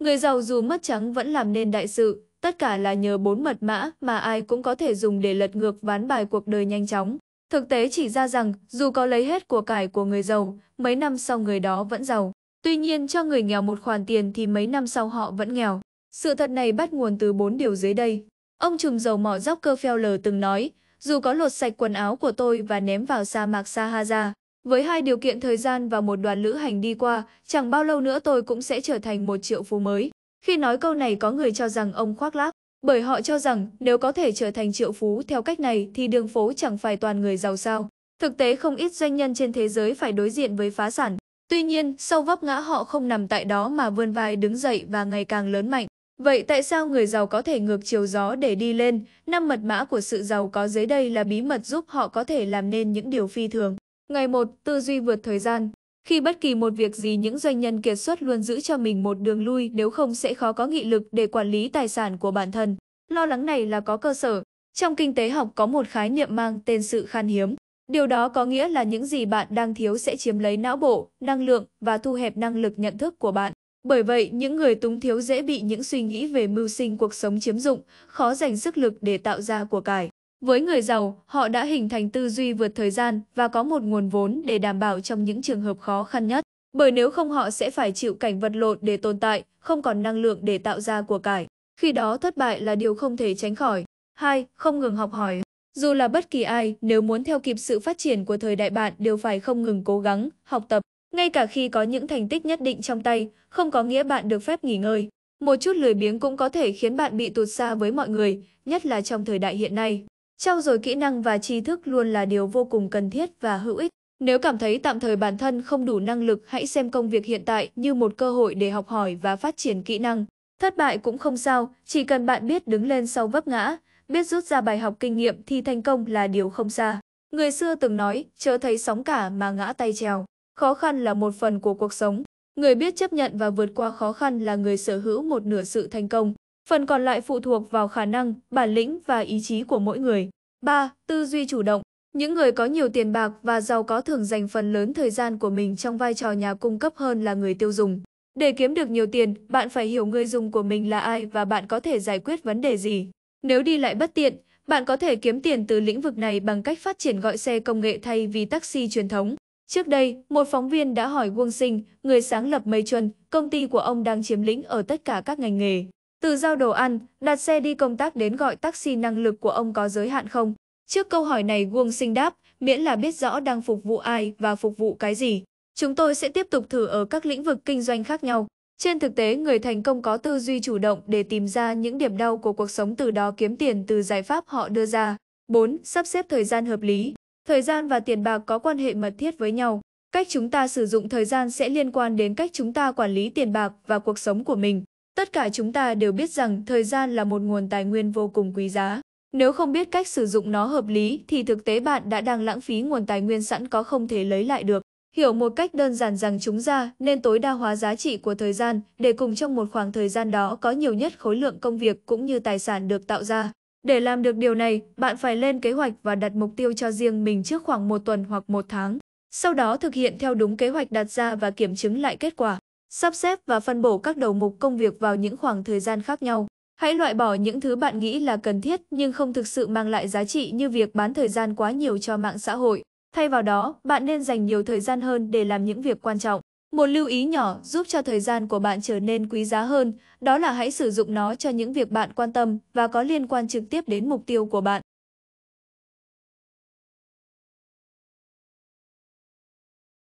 Người giàu dù mất trắng vẫn làm nên đại sự, tất cả là nhờ bốn mật mã mà ai cũng có thể dùng để lật ngược ván bài cuộc đời nhanh chóng. Thực tế chỉ ra rằng, dù có lấy hết của cải của người giàu, mấy năm sau người đó vẫn giàu. Tuy nhiên cho người nghèo một khoản tiền thì mấy năm sau họ vẫn nghèo. Sự thật này bắt nguồn từ bốn điều dưới đây. Ông trùm dầu mỏ dốc Rockefeller từng nói, dù có lột sạch quần áo của tôi và ném vào sa mạc Sahara, với hai điều kiện thời gian và một đoàn lữ hành đi qua, chẳng bao lâu nữa tôi cũng sẽ trở thành một triệu phú mới. Khi nói câu này có người cho rằng ông khoác lác, bởi họ cho rằng nếu có thể trở thành triệu phú theo cách này thì đường phố chẳng phải toàn người giàu sao. Thực tế không ít doanh nhân trên thế giới phải đối diện với phá sản. Tuy nhiên, sau vấp ngã họ không nằm tại đó mà vươn vai đứng dậy và ngày càng lớn mạnh. Vậy tại sao người giàu có thể ngược chiều gió để đi lên? Năm mật mã của sự giàu có dưới đây là bí mật giúp họ có thể làm nên những điều phi thường. Ngày một, tư duy vượt thời gian. Khi bất kỳ một việc gì những doanh nhân kiệt xuất luôn giữ cho mình một đường lui nếu không sẽ khó có nghị lực để quản lý tài sản của bản thân. Lo lắng này là có cơ sở. Trong kinh tế học có một khái niệm mang tên sự khan hiếm. Điều đó có nghĩa là những gì bạn đang thiếu sẽ chiếm lấy não bộ, năng lượng và thu hẹp năng lực nhận thức của bạn. Bởi vậy, những người túng thiếu dễ bị những suy nghĩ về mưu sinh cuộc sống chiếm dụng, khó dành sức lực để tạo ra của cải. Với người giàu, họ đã hình thành tư duy vượt thời gian và có một nguồn vốn để đảm bảo trong những trường hợp khó khăn nhất. Bởi nếu không họ sẽ phải chịu cảnh vật lộn để tồn tại, không còn năng lượng để tạo ra của cải. Khi đó thất bại là điều không thể tránh khỏi. 2. Không ngừng học hỏi. Dù là bất kỳ ai, nếu muốn theo kịp sự phát triển của thời đại bạn đều phải không ngừng cố gắng, học tập. Ngay cả khi có những thành tích nhất định trong tay, không có nghĩa bạn được phép nghỉ ngơi. Một chút lười biếng cũng có thể khiến bạn bị tụt xa với mọi người, nhất là trong thời đại hiện nay trao dồi kỹ năng và tri thức luôn là điều vô cùng cần thiết và hữu ích. Nếu cảm thấy tạm thời bản thân không đủ năng lực, hãy xem công việc hiện tại như một cơ hội để học hỏi và phát triển kỹ năng. Thất bại cũng không sao, chỉ cần bạn biết đứng lên sau vấp ngã, biết rút ra bài học kinh nghiệm thì thành công là điều không xa. Người xưa từng nói, chớ thấy sóng cả mà ngã tay trèo. Khó khăn là một phần của cuộc sống. Người biết chấp nhận và vượt qua khó khăn là người sở hữu một nửa sự thành công. Phần còn lại phụ thuộc vào khả năng, bản lĩnh và ý chí của mỗi người. 3. Tư duy chủ động những người có nhiều tiền bạc và giàu có thường dành phần lớn thời gian của mình trong vai trò nhà cung cấp hơn là người tiêu dùng. Để kiếm được nhiều tiền, bạn phải hiểu người dùng của mình là ai và bạn có thể giải quyết vấn đề gì. Nếu đi lại bất tiện, bạn có thể kiếm tiền từ lĩnh vực này bằng cách phát triển gọi xe công nghệ thay vì taxi truyền thống. Trước đây, một phóng viên đã hỏi Wong Sinh, người sáng lập Mây Chuân, công ty của ông đang chiếm lĩnh ở tất cả các ngành nghề. Từ giao đồ ăn, đặt xe đi công tác đến gọi taxi năng lực của ông có giới hạn không? Trước câu hỏi này Guông sinh đáp, miễn là biết rõ đang phục vụ ai và phục vụ cái gì. Chúng tôi sẽ tiếp tục thử ở các lĩnh vực kinh doanh khác nhau. Trên thực tế, người thành công có tư duy chủ động để tìm ra những điểm đau của cuộc sống từ đó kiếm tiền từ giải pháp họ đưa ra. 4. Sắp xếp thời gian hợp lý. Thời gian và tiền bạc có quan hệ mật thiết với nhau. Cách chúng ta sử dụng thời gian sẽ liên quan đến cách chúng ta quản lý tiền bạc và cuộc sống của mình. Tất cả chúng ta đều biết rằng thời gian là một nguồn tài nguyên vô cùng quý giá. Nếu không biết cách sử dụng nó hợp lý thì thực tế bạn đã đang lãng phí nguồn tài nguyên sẵn có không thể lấy lại được. Hiểu một cách đơn giản rằng chúng ta nên tối đa hóa giá trị của thời gian để cùng trong một khoảng thời gian đó có nhiều nhất khối lượng công việc cũng như tài sản được tạo ra. Để làm được điều này, bạn phải lên kế hoạch và đặt mục tiêu cho riêng mình trước khoảng một tuần hoặc một tháng. Sau đó thực hiện theo đúng kế hoạch đặt ra và kiểm chứng lại kết quả sắp xếp và phân bổ các đầu mục công việc vào những khoảng thời gian khác nhau. Hãy loại bỏ những thứ bạn nghĩ là cần thiết nhưng không thực sự mang lại giá trị như việc bán thời gian quá nhiều cho mạng xã hội. Thay vào đó, bạn nên dành nhiều thời gian hơn để làm những việc quan trọng. Một lưu ý nhỏ giúp cho thời gian của bạn trở nên quý giá hơn, đó là hãy sử dụng nó cho những việc bạn quan tâm và có liên quan trực tiếp đến mục tiêu của bạn.